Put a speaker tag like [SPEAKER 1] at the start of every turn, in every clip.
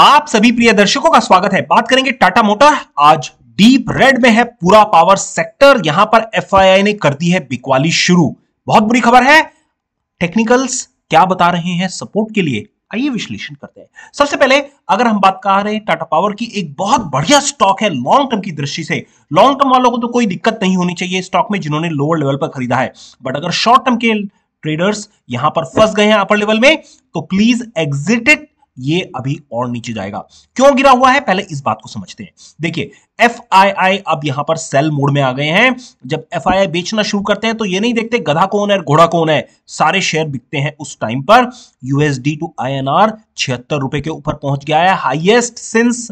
[SPEAKER 1] आप सभी प्रिय दर्शकों का स्वागत है बात करेंगे टाटा मोटर आज डीप रेड में है पूरा पावर सेक्टर यहां पर एफआईआई ने कर दी है बिकवाली शुरू बहुत बुरी खबर है टेक्निकल्स क्या बता रहे हैं सपोर्ट के लिए आइए विश्लेषण करते हैं सबसे पहले अगर हम बात कर रहे हैं टाटा पावर की एक बहुत बढ़िया स्टॉक है लॉन्ग टर्म की दृष्टि से लॉन्ग टर्म वालों को तो कोई दिक्कत नहीं होनी चाहिए स्टॉक में जिन्होंने लोअर लेवल पर खरीदा है बट अगर शॉर्ट टर्म के ट्रेडर्स यहां पर फंस गए हैं अपर लेवल में तो प्लीज एग्जिटेड ये अभी और नीचे जाएगा क्यों गिरा हुआ है पहले इस बात को समझते हैं देखिए एफ अब यहां पर सेल मोड में आ गए हैं जब एफ बेचना शुरू करते हैं तो ये नहीं देखते गधा कौन है घोड़ा कौन है सारे शेयर बिकते हैं उस टाइम पर यूएसडी टू आई एन छिहत्तर रुपए के ऊपर पहुंच गया है highest since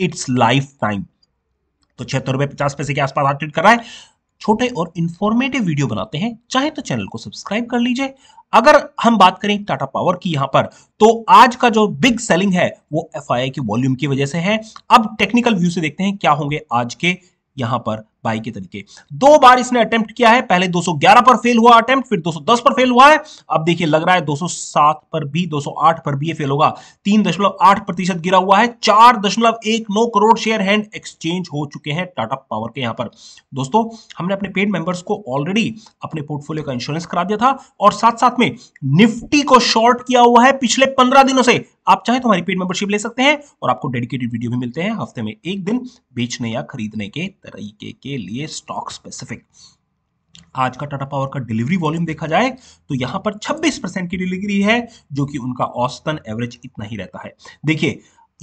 [SPEAKER 1] its lifetime तो छिहत्तर रुपए पचास पैसे के आसपास हार्ट कर रहा है छोटे और इंफॉर्मेटिव वीडियो बनाते हैं चाहे तो चैनल को सब्सक्राइब कर लीजिए अगर हम बात करें टाटा पावर की यहां पर तो आज का जो बिग सेलिंग है वो एफ की वॉल्यूम की वजह से है अब टेक्निकल व्यू से देखते हैं क्या होंगे आज के यहां पर बाई के तरीके दो बार इसने अटेम्प्ट किया है पहले 211 पर फेल हुआ अटेम्प्ट फिर 210 पर फेल हुआ है अब देखिए लग रहा है 207 पर भी 208 पर भी ये फेल होगा 3.8 प्रतिशत गिरा हुआ है 4.19 करोड़ शेयर हैंड एक्सचेंज हो चुके हैं टाटा पावर के यहां पर दोस्तों हमने अपने पेड मेंबर्स को ऑलरेडी अपने पोर्टफोलियो का इंश्योरेंस करा दिया था और साथ साथ में निफ्टी को शॉर्ट किया हुआ है पिछले पंद्रह दिनों से आप चाहे तो हमारी पेड मेंबरशिप ले सकते हैं और आपको डेडिकेटेड वीडियो भी मिलते हैं हफ्ते में एक दिन बेचने या खरीदने के तरीके के के लिए स्टॉक स्पेसिफिक आज का टाटा पावर का डिलीवरी वॉल्यूम देखा जाए तो यहां पर 26 परसेंट की डिलीवरी है जो कि उनका औसतन एवरेज इतना ही रहता है देखिए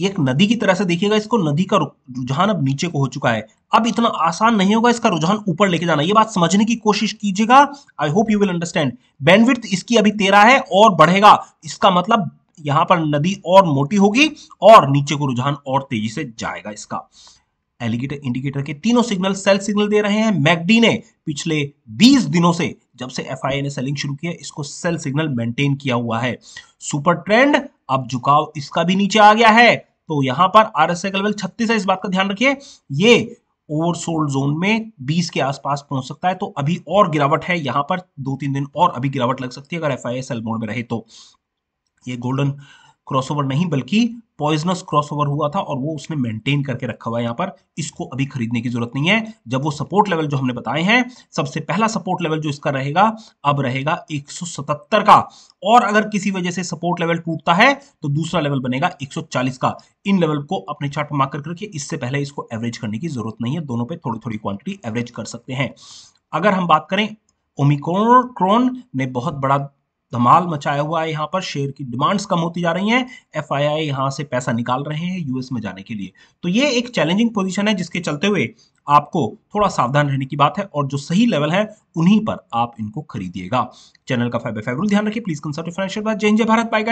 [SPEAKER 1] एक नदी की तरह से देखिएगा इसको नदी का रुझान अब नीचे को हो चुका है अब इतना आसान नहीं होगा इसका रुझान ऊपर लेके जाना ये बात समझने की कोशिश कीजिएगा I hope you will understand bandwidth इसकी अभी तेरह है और बढ़ेगा इसका मतलब यहां पर नदी और मोटी होगी और नीचे को रुझान और तेजी से जाएगा इसका एलिगेटर इंडिकेटर के तीनों सिग्नल सेल सिग्नल दे रहे हैं मैकडी ने पिछले 20 दिनों से जब से एफ ने सेलिंग शुरू किया इसको सेल सिग्नल मेंटेन किया हुआ है सुपर ट्रेंड अब झुकाव इसका भी नीचे आ गया है तो यहां पर आर एस लेवल छत्तीस है इस बात का ध्यान रखिए ये ओवरसोल्ड जोन में 20 के आसपास पहुंच सकता है तो अभी और गिरावट है यहां पर दो तीन दिन और अभी गिरावट लग सकती है अगर F I S L mode में रहे तो ये गोल्डन क्रॉसओवर नहीं बल्कि पॉइजनस क्रॉसओवर हुआ था और वो उसने मेंटेन करके रखा हुआ है यहाँ पर इसको अभी खरीदने की जरूरत नहीं है जब वो सपोर्ट लेवल जो हमने बताए हैं सबसे पहला सपोर्ट लेवल जो इसका रहेगा अब रहेगा 177 का और अगर किसी वजह से सपोर्ट लेवल टूटता है तो दूसरा लेवल बनेगा 140 का इन लेवल को अपने चार्ट मार्क करके इससे पहले इसको एवरेज करने की जरूरत नहीं है दोनों पे थोड़ी थोड़ी क्वांटिटी एवरेज कर सकते हैं अगर हम बात करें ओमिक्रोन ने बहुत बड़ा धमाल मचाया हुआ है यहाँ पर शेयर की डिमांड्स कम होती जा रही हैं एफ आई आई यहाँ से पैसा निकाल रहे हैं यूएस में जाने के लिए तो ये एक चैलेंजिंग पोजीशन है जिसके चलते हुए आपको थोड़ा सावधान रहने की बात है और जो सही लेवल है उन्हीं पर आप इनको खरीदिएगा चैनल का फाइव फेवरल ध्यान रखिए प्लीज कंसल्ट फाइनेंशियल जय भारत बाय